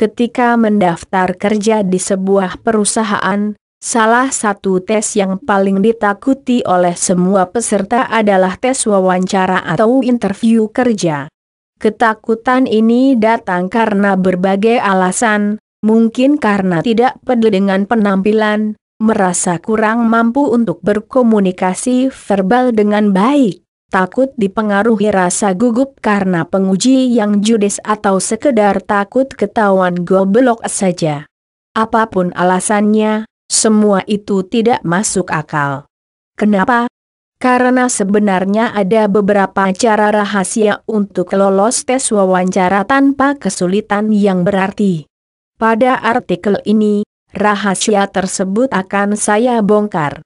Ketika mendaftar kerja di sebuah perusahaan, salah satu tes yang paling ditakuti oleh semua peserta adalah tes wawancara atau interview kerja. Ketakutan ini datang karena berbagai alasan, mungkin karena tidak peduli dengan penampilan, merasa kurang mampu untuk berkomunikasi verbal dengan baik, takut dipengaruhi rasa gugup karena penguji yang judes atau sekedar takut ketahuan goblok saja. Apapun alasannya, semua itu tidak masuk akal. Kenapa? Karena sebenarnya ada beberapa cara rahasia untuk lolos tes wawancara tanpa kesulitan yang berarti. Pada artikel ini, rahasia tersebut akan saya bongkar.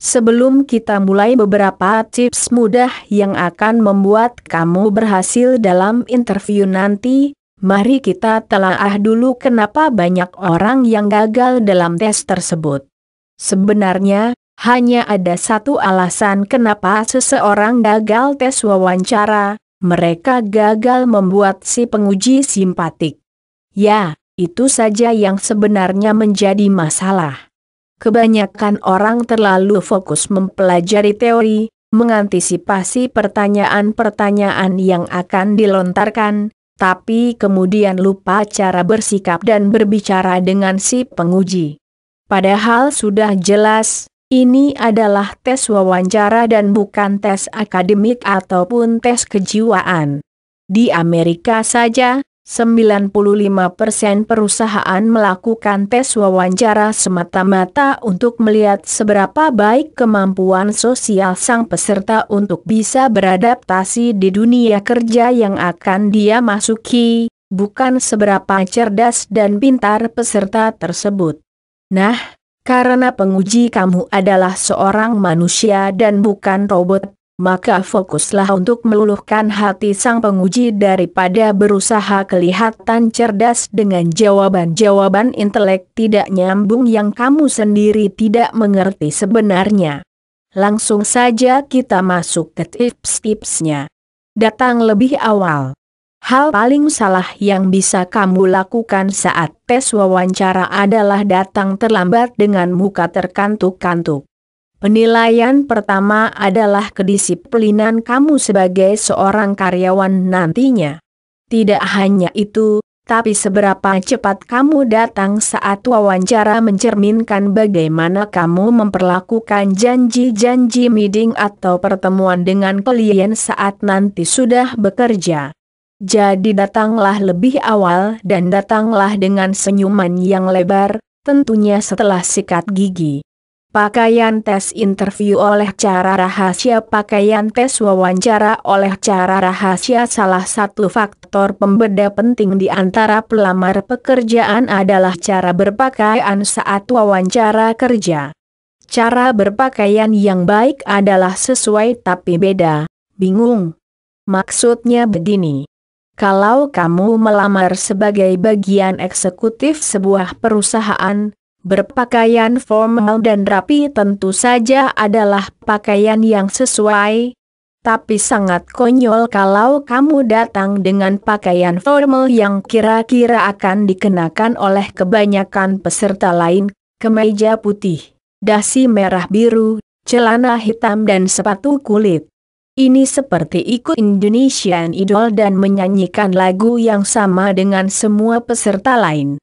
Sebelum kita mulai beberapa tips mudah yang akan membuat kamu berhasil dalam interview nanti, mari kita telaah dulu kenapa banyak orang yang gagal dalam tes tersebut. Sebenarnya, hanya ada satu alasan kenapa seseorang gagal tes wawancara, mereka gagal membuat si penguji simpatik. Ya, itu saja yang sebenarnya menjadi masalah. Kebanyakan orang terlalu fokus mempelajari teori, mengantisipasi pertanyaan-pertanyaan yang akan dilontarkan, tapi kemudian lupa cara bersikap dan berbicara dengan si penguji. Padahal sudah jelas, ini adalah tes wawancara dan bukan tes akademik ataupun tes kejiwaan. Di Amerika saja, 95% perusahaan melakukan tes wawancara semata-mata untuk melihat seberapa baik kemampuan sosial sang peserta untuk bisa beradaptasi di dunia kerja yang akan dia masuki, bukan seberapa cerdas dan pintar peserta tersebut. Nah, karena penguji kamu adalah seorang manusia dan bukan robot, maka fokuslah untuk meluluhkan hati sang penguji daripada berusaha kelihatan cerdas dengan jawaban-jawaban intelek tidak nyambung yang kamu sendiri tidak mengerti sebenarnya. Langsung saja kita masuk ke tips-tipsnya. Datang lebih awal. Hal paling salah yang bisa kamu lakukan saat tes wawancara adalah datang terlambat dengan muka terkantuk-kantuk. Penilaian pertama adalah kedisiplinan kamu sebagai seorang karyawan nantinya. Tidak hanya itu, tapi seberapa cepat kamu datang saat wawancara mencerminkan bagaimana kamu memperlakukan janji-janji meeting atau pertemuan dengan klien saat nanti sudah bekerja. Jadi datanglah lebih awal dan datanglah dengan senyuman yang lebar, tentunya setelah sikat gigi. Pakaian tes interview oleh cara rahasia Pakaian tes wawancara oleh cara rahasia Salah satu faktor pembeda penting di antara pelamar pekerjaan adalah cara berpakaian saat wawancara kerja. Cara berpakaian yang baik adalah sesuai tapi beda, bingung. Maksudnya begini. Kalau kamu melamar sebagai bagian eksekutif sebuah perusahaan, berpakaian formal dan rapi tentu saja adalah pakaian yang sesuai, tapi sangat konyol kalau kamu datang dengan pakaian formal yang kira-kira akan dikenakan oleh kebanyakan peserta lain, kemeja putih, dasi merah biru, celana hitam dan sepatu kulit. Ini seperti ikut Indonesian Idol dan menyanyikan lagu yang sama dengan semua peserta lain.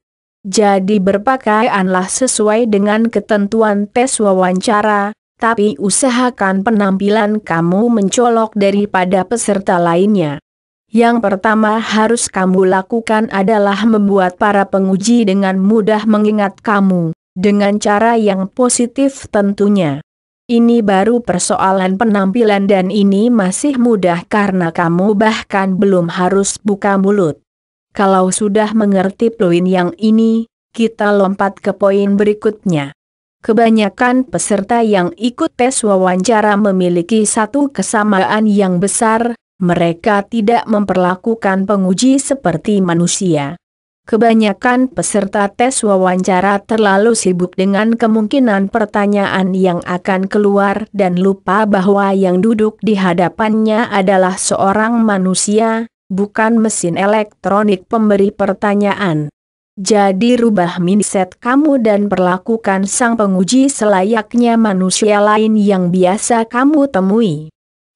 Jadi berpakaianlah sesuai dengan ketentuan tes wawancara, tapi usahakan penampilan kamu mencolok daripada peserta lainnya. Yang pertama harus kamu lakukan adalah membuat para penguji dengan mudah mengingat kamu, dengan cara yang positif tentunya. Ini baru persoalan penampilan dan ini masih mudah karena kamu bahkan belum harus buka mulut. Kalau sudah mengerti poin yang ini, kita lompat ke poin berikutnya. Kebanyakan peserta yang ikut tes wawancara memiliki satu kesamaan yang besar, mereka tidak memperlakukan penguji seperti manusia. Kebanyakan peserta tes wawancara terlalu sibuk dengan kemungkinan pertanyaan yang akan keluar dan lupa bahwa yang duduk di hadapannya adalah seorang manusia, bukan mesin elektronik pemberi pertanyaan. Jadi rubah mindset kamu dan perlakukan sang penguji selayaknya manusia lain yang biasa kamu temui.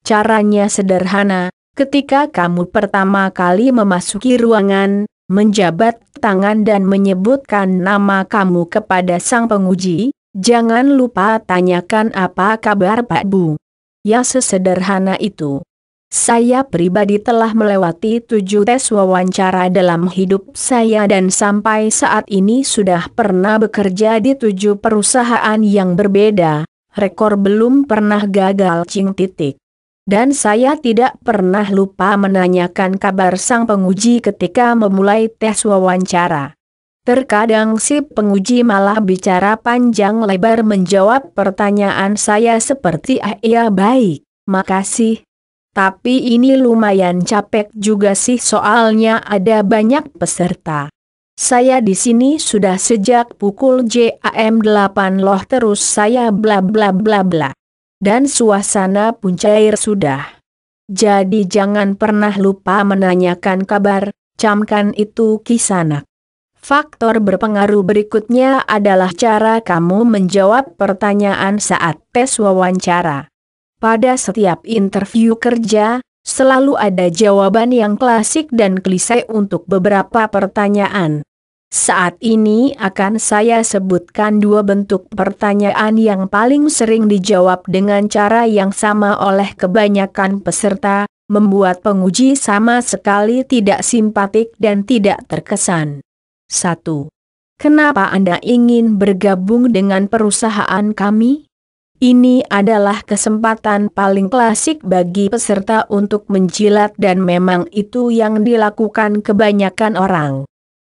Caranya sederhana, ketika kamu pertama kali memasuki ruangan, menjabat tangan dan menyebutkan nama kamu kepada sang penguji, jangan lupa tanyakan apa kabar Pak Bu. Ya sesederhana itu. Saya pribadi telah melewati tujuh tes wawancara dalam hidup saya dan sampai saat ini sudah pernah bekerja di tujuh perusahaan yang berbeda, rekor belum pernah gagal cing titik. Dan saya tidak pernah lupa menanyakan kabar sang penguji ketika memulai tes wawancara. Terkadang si penguji malah bicara panjang lebar menjawab pertanyaan saya seperti ah iya baik, makasih, tapi ini lumayan capek juga sih soalnya ada banyak peserta. Saya di sini sudah sejak pukul JAM 8 loh terus saya bla bla bla bla. Dan suasana pun cair sudah. Jadi jangan pernah lupa menanyakan kabar, camkan itu kisanak. Faktor berpengaruh berikutnya adalah cara kamu menjawab pertanyaan saat tes wawancara. Pada setiap interview kerja, selalu ada jawaban yang klasik dan klise untuk beberapa pertanyaan. Saat ini akan saya sebutkan dua bentuk pertanyaan yang paling sering dijawab dengan cara yang sama oleh kebanyakan peserta, membuat penguji sama sekali tidak simpatik dan tidak terkesan. 1. Kenapa Anda ingin bergabung dengan perusahaan kami? Ini adalah kesempatan paling klasik bagi peserta untuk menjilat dan memang itu yang dilakukan kebanyakan orang.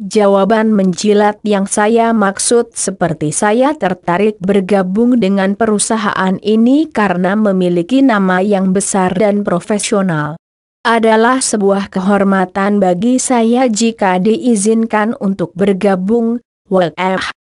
Jawaban menjilat yang saya maksud seperti saya tertarik bergabung dengan perusahaan ini karena memiliki nama yang besar dan profesional. Adalah sebuah kehormatan bagi saya jika diizinkan untuk bergabung, well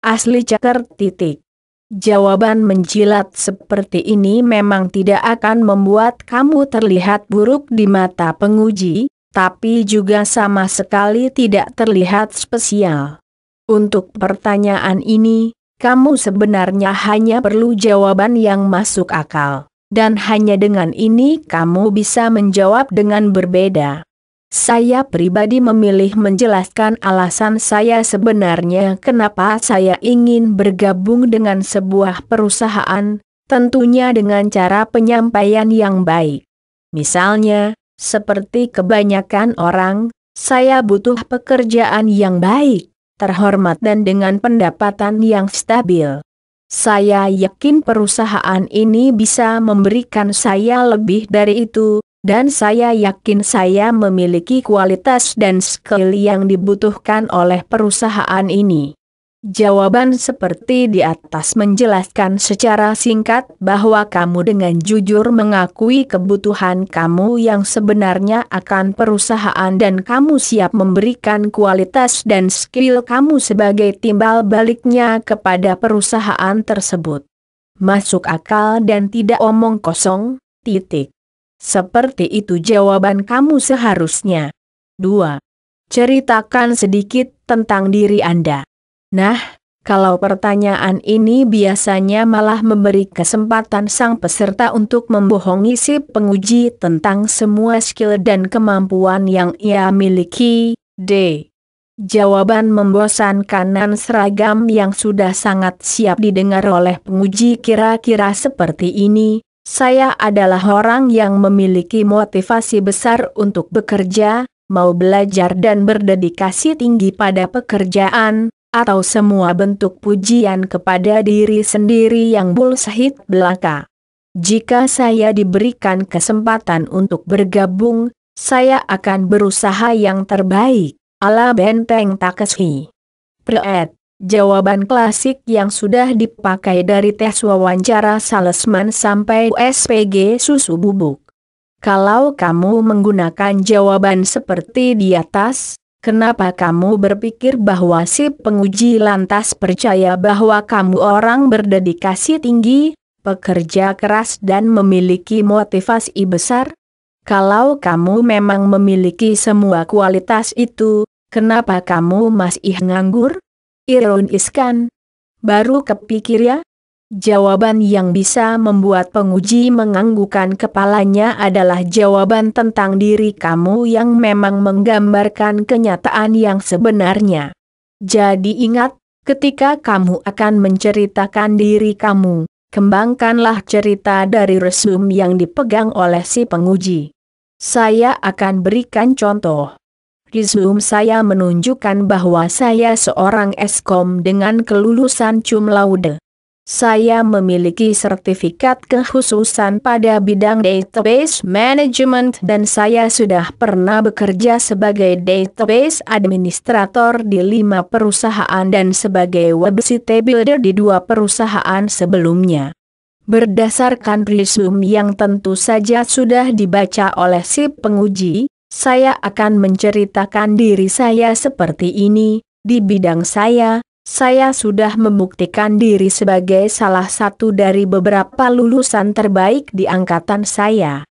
asli ceker titik. Jawaban menjilat seperti ini memang tidak akan membuat kamu terlihat buruk di mata penguji, tapi juga sama sekali tidak terlihat spesial. Untuk pertanyaan ini, kamu sebenarnya hanya perlu jawaban yang masuk akal, dan hanya dengan ini kamu bisa menjawab dengan berbeda. Saya pribadi memilih menjelaskan alasan saya sebenarnya kenapa saya ingin bergabung dengan sebuah perusahaan, tentunya dengan cara penyampaian yang baik. Misalnya, seperti kebanyakan orang, saya butuh pekerjaan yang baik, terhormat dan dengan pendapatan yang stabil. Saya yakin perusahaan ini bisa memberikan saya lebih dari itu, dan saya yakin saya memiliki kualitas dan skill yang dibutuhkan oleh perusahaan ini. Jawaban seperti di atas menjelaskan secara singkat bahwa kamu dengan jujur mengakui kebutuhan kamu yang sebenarnya akan perusahaan dan kamu siap memberikan kualitas dan skill kamu sebagai timbal baliknya kepada perusahaan tersebut. Masuk akal dan tidak omong kosong, titik. Seperti itu jawaban kamu seharusnya. 2. Ceritakan sedikit tentang diri Anda. Nah, kalau pertanyaan ini biasanya malah memberi kesempatan sang peserta untuk membohongi si penguji tentang semua skill dan kemampuan yang ia miliki. D. Jawaban membosankan dan seragam yang sudah sangat siap didengar oleh penguji kira-kira seperti ini, saya adalah orang yang memiliki motivasi besar untuk bekerja, mau belajar dan berdedikasi tinggi pada pekerjaan, atau semua bentuk pujian kepada diri sendiri yang bulsahit belaka. Jika saya diberikan kesempatan untuk bergabung, saya akan berusaha yang terbaik, ala benteng Takeshi. Preet Jawaban klasik yang sudah dipakai dari tes wawancara salesman sampai SPG susu bubuk. Kalau kamu menggunakan jawaban seperti di atas, kenapa kamu berpikir bahwa si penguji lantas percaya bahwa kamu orang berdedikasi tinggi, pekerja keras dan memiliki motivasi besar? Kalau kamu memang memiliki semua kualitas itu, kenapa kamu masih nganggur? ironiskan? Baru kepikir ya? Jawaban yang bisa membuat penguji menganggukan kepalanya adalah jawaban tentang diri kamu yang memang menggambarkan kenyataan yang sebenarnya. Jadi ingat, ketika kamu akan menceritakan diri kamu, kembangkanlah cerita dari resum yang dipegang oleh si penguji. Saya akan berikan contoh zoom saya menunjukkan bahwa saya seorang eskom dengan kelulusan cum laude. Saya memiliki sertifikat kekhususan pada bidang database management dan saya sudah pernah bekerja sebagai database administrator di lima perusahaan dan sebagai website builder di dua perusahaan sebelumnya. Berdasarkan resume yang tentu saja sudah dibaca oleh si penguji, saya akan menceritakan diri saya seperti ini, di bidang saya, saya sudah membuktikan diri sebagai salah satu dari beberapa lulusan terbaik di angkatan saya.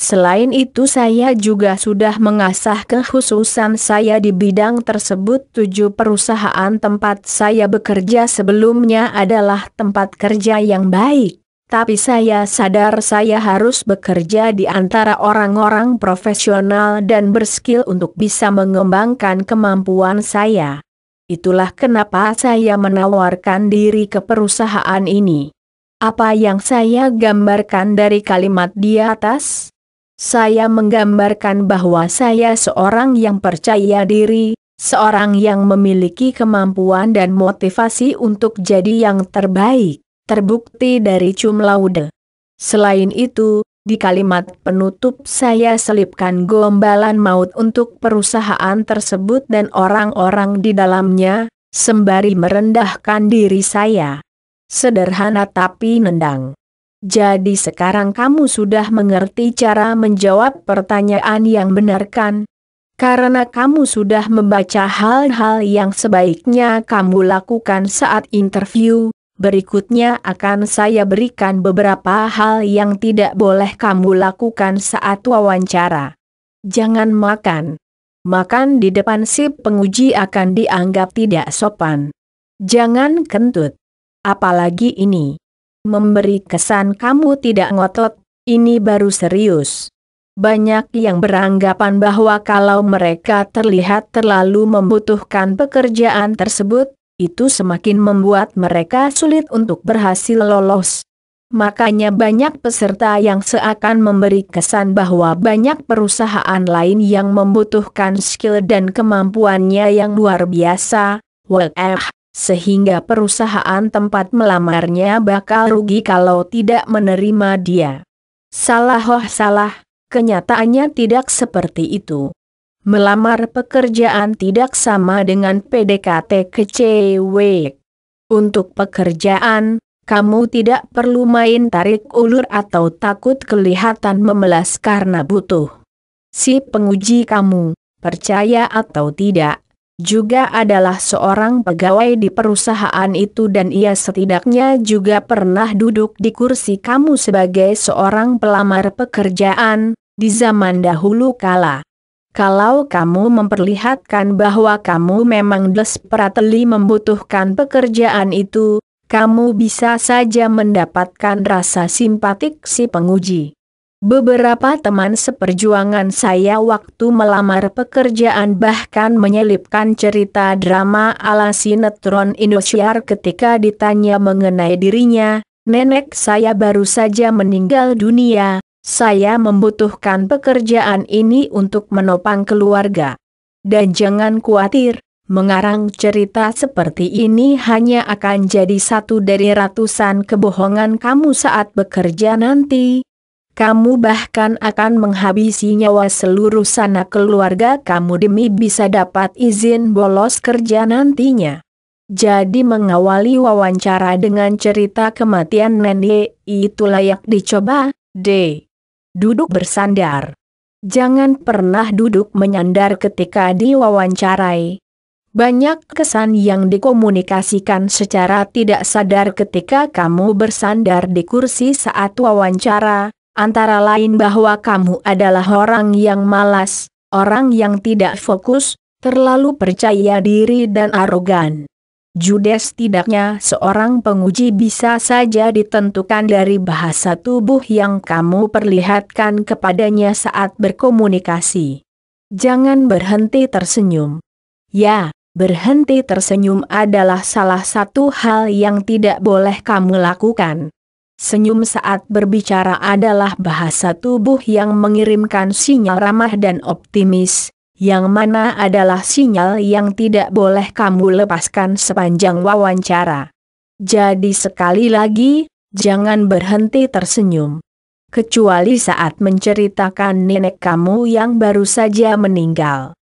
Selain itu saya juga sudah mengasah kekhususan saya di bidang tersebut tujuh perusahaan tempat saya bekerja sebelumnya adalah tempat kerja yang baik. Tapi saya sadar saya harus bekerja di antara orang-orang profesional dan berskill untuk bisa mengembangkan kemampuan saya. Itulah kenapa saya menawarkan diri ke perusahaan ini. Apa yang saya gambarkan dari kalimat di atas? Saya menggambarkan bahwa saya seorang yang percaya diri, seorang yang memiliki kemampuan dan motivasi untuk jadi yang terbaik terbukti dari Cumlaude. Selain itu, di kalimat penutup saya selipkan gombalan maut untuk perusahaan tersebut dan orang-orang di dalamnya, sembari merendahkan diri saya. Sederhana tapi nendang. Jadi sekarang kamu sudah mengerti cara menjawab pertanyaan yang benar kan? Karena kamu sudah membaca hal-hal yang sebaiknya kamu lakukan saat interview, Berikutnya akan saya berikan beberapa hal yang tidak boleh kamu lakukan saat wawancara. Jangan makan. Makan di depan sip penguji akan dianggap tidak sopan. Jangan kentut. Apalagi ini. Memberi kesan kamu tidak ngotot, ini baru serius. Banyak yang beranggapan bahwa kalau mereka terlihat terlalu membutuhkan pekerjaan tersebut, itu semakin membuat mereka sulit untuk berhasil lolos. Makanya banyak peserta yang seakan memberi kesan bahwa banyak perusahaan lain yang membutuhkan skill dan kemampuannya yang luar biasa, well sehingga perusahaan tempat melamarnya bakal rugi kalau tidak menerima dia. Salah oh salah, kenyataannya tidak seperti itu. Melamar pekerjaan tidak sama dengan PDKT ke cewek. Untuk pekerjaan, kamu tidak perlu main tarik ulur atau takut kelihatan memelas karena butuh. Si penguji kamu, percaya atau tidak, juga adalah seorang pegawai di perusahaan itu dan ia setidaknya juga pernah duduk di kursi kamu sebagai seorang pelamar pekerjaan, di zaman dahulu kala. Kalau kamu memperlihatkan bahwa kamu memang desperately membutuhkan pekerjaan itu, kamu bisa saja mendapatkan rasa simpatik si penguji. Beberapa teman seperjuangan saya waktu melamar pekerjaan bahkan menyelipkan cerita drama ala sinetron Indosiar ketika ditanya mengenai dirinya, nenek saya baru saja meninggal dunia, saya membutuhkan pekerjaan ini untuk menopang keluarga. Dan jangan khawatir, mengarang cerita seperti ini hanya akan jadi satu dari ratusan kebohongan kamu saat bekerja nanti. Kamu bahkan akan menghabisi nyawa seluruh sana keluarga kamu demi bisa dapat izin bolos kerja nantinya. Jadi mengawali wawancara dengan cerita kematian nenek itu layak dicoba, deh duduk bersandar. Jangan pernah duduk menyandar ketika diwawancarai. Banyak kesan yang dikomunikasikan secara tidak sadar ketika kamu bersandar di kursi saat wawancara, antara lain bahwa kamu adalah orang yang malas, orang yang tidak fokus, terlalu percaya diri dan arogan. Judes tidaknya seorang penguji bisa saja ditentukan dari bahasa tubuh yang kamu perlihatkan kepadanya saat berkomunikasi. Jangan berhenti tersenyum. Ya, berhenti tersenyum adalah salah satu hal yang tidak boleh kamu lakukan. Senyum saat berbicara adalah bahasa tubuh yang mengirimkan sinyal ramah dan optimis, yang mana adalah sinyal yang tidak boleh kamu lepaskan sepanjang wawancara. Jadi sekali lagi, jangan berhenti tersenyum. Kecuali saat menceritakan nenek kamu yang baru saja meninggal.